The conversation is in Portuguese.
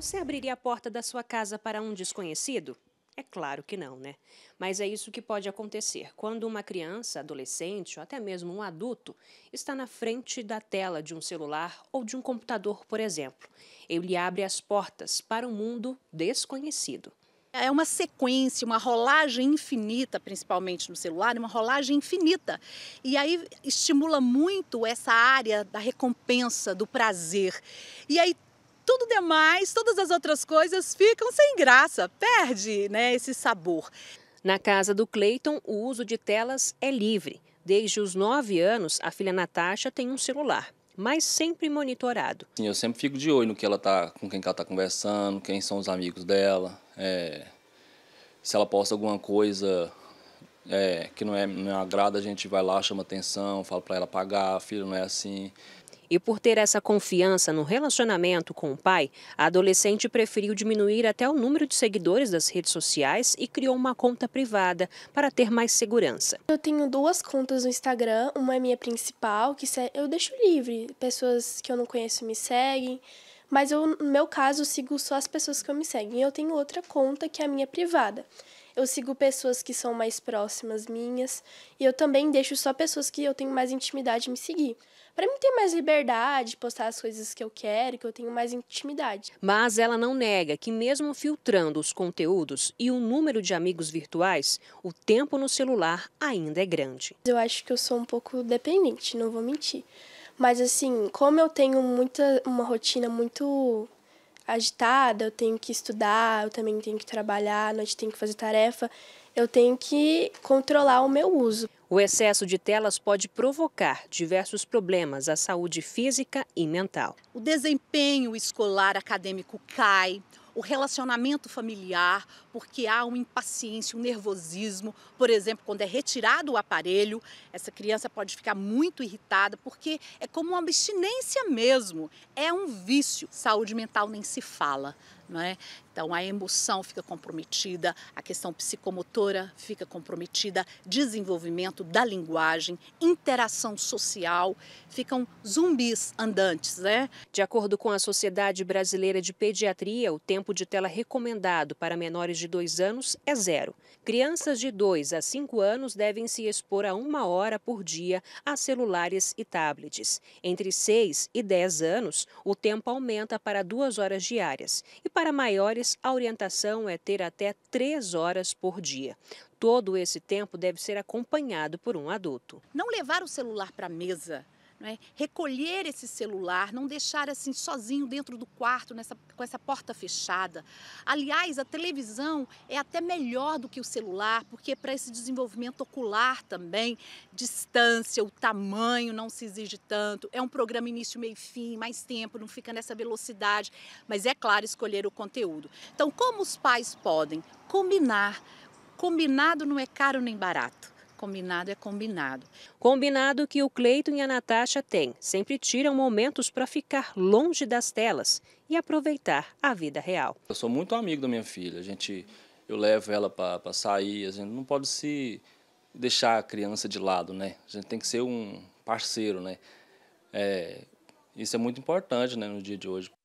Você abriria a porta da sua casa para um desconhecido? É claro que não, né? Mas é isso que pode acontecer quando uma criança, adolescente ou até mesmo um adulto está na frente da tela de um celular ou de um computador, por exemplo. Ele abre as portas para um mundo desconhecido. É uma sequência, uma rolagem infinita, principalmente no celular, uma rolagem infinita. E aí estimula muito essa área da recompensa, do prazer. E aí tudo demais, todas as outras coisas ficam sem graça, perde né, esse sabor. Na casa do Cleiton, o uso de telas é livre. Desde os 9 anos, a filha Natasha tem um celular, mas sempre monitorado. Sim, eu sempre fico de olho no que ela tá, com quem ela está conversando, quem são os amigos dela, é, se ela posta alguma coisa é, que não é não agrada, a gente vai lá, chama atenção, fala para ela pagar, filho, não é assim. E por ter essa confiança no relacionamento com o pai, a adolescente preferiu diminuir até o número de seguidores das redes sociais e criou uma conta privada para ter mais segurança. Eu tenho duas contas no Instagram, uma é minha principal, que eu deixo livre, pessoas que eu não conheço me seguem, mas eu, no meu caso, sigo só as pessoas que eu me seguem. Eu tenho outra conta que é a minha privada eu sigo pessoas que são mais próximas minhas e eu também deixo só pessoas que eu tenho mais intimidade me seguir. Para mim ter mais liberdade, postar as coisas que eu quero, que eu tenho mais intimidade. Mas ela não nega que mesmo filtrando os conteúdos e o número de amigos virtuais, o tempo no celular ainda é grande. Eu acho que eu sou um pouco dependente, não vou mentir. Mas assim, como eu tenho muita uma rotina muito agitada, eu tenho que estudar, eu também tenho que trabalhar, à noite tenho que fazer tarefa, eu tenho que controlar o meu uso. O excesso de telas pode provocar diversos problemas à saúde física e mental. O desempenho escolar acadêmico cai, o relacionamento familiar, porque há uma impaciência, um nervosismo. Por exemplo, quando é retirado o aparelho, essa criança pode ficar muito irritada, porque é como uma abstinência mesmo, é um vício. Saúde mental nem se fala. É? Então a emoção fica comprometida, a questão psicomotora fica comprometida, desenvolvimento da linguagem, interação social, ficam zumbis andantes, né? De acordo com a Sociedade Brasileira de Pediatria, o tempo de tela recomendado para menores de 2 anos é zero. Crianças de 2 a 5 anos devem se expor a uma hora por dia a celulares e tablets. Entre 6 e 10 anos, o tempo aumenta para duas horas diárias. E para maiores, a orientação é ter até três horas por dia. Todo esse tempo deve ser acompanhado por um adulto. Não levar o celular para a mesa é? recolher esse celular, não deixar assim sozinho dentro do quarto, nessa, com essa porta fechada. Aliás, a televisão é até melhor do que o celular, porque é para esse desenvolvimento ocular também, distância, o tamanho não se exige tanto. É um programa início, meio fim, mais tempo, não fica nessa velocidade, mas é claro escolher o conteúdo. Então, como os pais podem combinar? Combinado não é caro nem barato combinado é combinado. Combinado que o Cleiton e a Natasha têm. Sempre tiram momentos para ficar longe das telas e aproveitar a vida real. Eu sou muito amigo da minha filha. A gente, eu levo ela para sair. A gente não pode se deixar a criança de lado, né? A gente tem que ser um parceiro, né? É, isso é muito importante né, no dia de hoje.